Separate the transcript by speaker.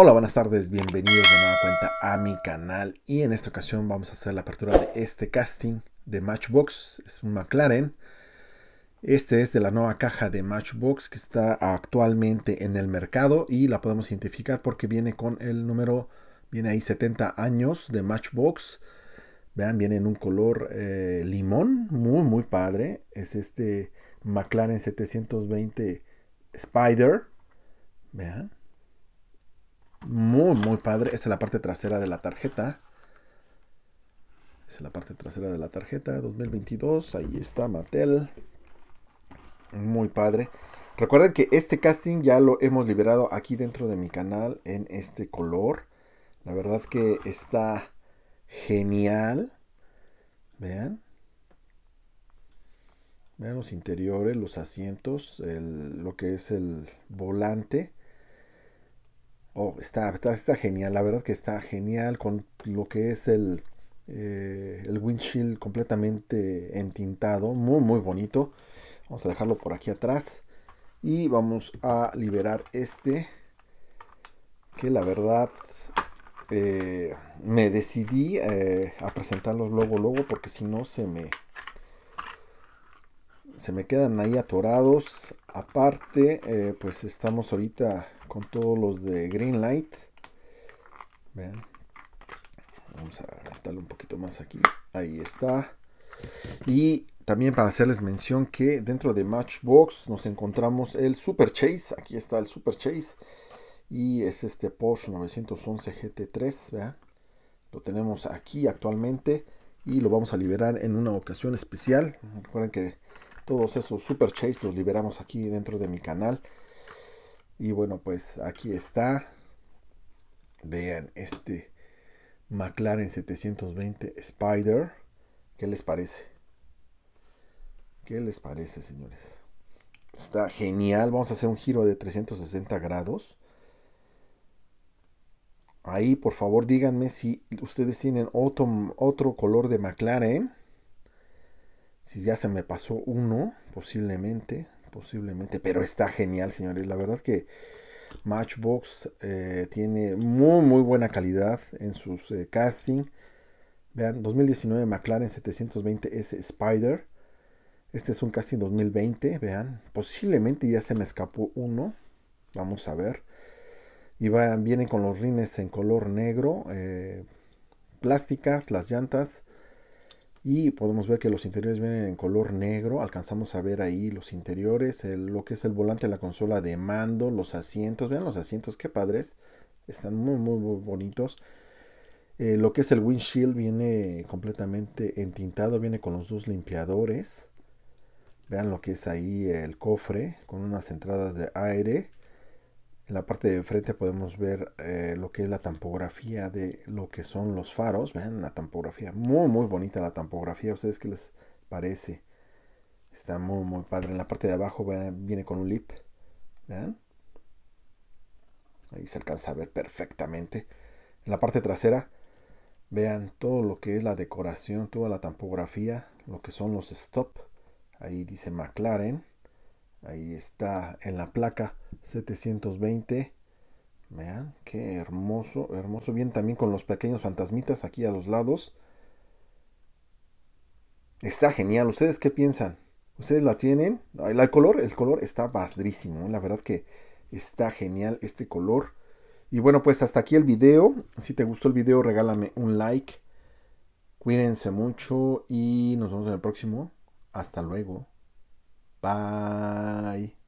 Speaker 1: Hola, buenas tardes, bienvenidos de nueva cuenta a mi canal y en esta ocasión vamos a hacer la apertura de este casting de Matchbox, es un McLaren. Este es de la nueva caja de Matchbox que está actualmente en el mercado y la podemos identificar porque viene con el número, viene ahí 70 años de Matchbox. Vean, viene en un color eh, limón, muy muy padre. Es este McLaren 720 Spider. Vean muy, padre. Esta es la parte trasera de la tarjeta. Esta es la parte trasera de la tarjeta 2022. Ahí está Mattel. Muy padre. Recuerden que este casting ya lo hemos liberado aquí dentro de mi canal en este color. La verdad que está genial. Vean. Vean los interiores, los asientos, lo que es el volante. Oh, está, genial, la verdad que está genial con lo que es el, eh, el windshield completamente entintado, muy muy bonito. Vamos a dejarlo por aquí atrás y vamos a liberar este que la verdad eh, me decidí eh, a presentarlos luego luego porque si no se me se me quedan ahí atorados aparte pues estamos ahorita con todos los de green light Vean. vamos a aventarlo un poquito más aquí ahí está y también para hacerles mención que dentro de Matchbox nos encontramos el Super Chase. Aquí está el Super Chase. Y es este Porsche 911 GT3. Lo tenemos aquí actualmente. Y lo vamos a liberar en una ocasión especial. Recuerden que todos esos Super Chase los liberamos aquí dentro de mi canal. Y bueno, pues aquí está. Vean este McLaren 720 Spider. ¿Qué les parece? ¿Qué les parece, señores? Está genial. Vamos a hacer un giro de 360 grados. Ahí, por favor, díganme si ustedes tienen otro, otro color de McLaren. Si ya se me pasó uno, posiblemente posiblemente, pero está genial, señores. La verdad que Matchbox eh, tiene muy, muy buena calidad en sus castings, eh, casting. Vean, 2019 McLaren 720S Spider. Este es un casting 2020, vean. Posiblemente ya se me escapó uno. Vamos a ver. Y vienen con los rines en color negro. Eh, plásticas, las llantas y podemos ver que los interiores vienen en color negro alcanzamos a ver ahí los interiores lo que es el volante la consola de mando los asientos vean los asientos qué padres están muy muy, bonitos eh, lo que es el windshield viene completamente entintado viene con los dos limpiadores vean lo que es ahí el cofre con unas entradas de aire en la parte de frente podemos ver eh, lo que es la tampografía de lo que son los faros. Vean la tampografía. Muy, muy bonita la tampografía. ¿Ustedes qué les parece? Está muy, muy padre. En la parte de abajo viene con un lip. ¿Vean? Ahí se alcanza a ver perfectamente. En la parte trasera, vean todo lo que es la decoración, toda la tampografía, lo que son los stop. Ahí dice McLaren. Ahí está en la placa 720. Vean, qué hermoso, hermoso. Bien también con los pequeños fantasmitas aquí a los lados. Está genial. ¿Ustedes qué piensan? ¿Ustedes la tienen? El color, el color está padrísimo. ¿eh? La verdad que está genial este color. Y bueno, pues hasta aquí el video. Si te gustó el video, regálame un like. Cuídense mucho y nos vemos en el próximo. Hasta luego. Bye.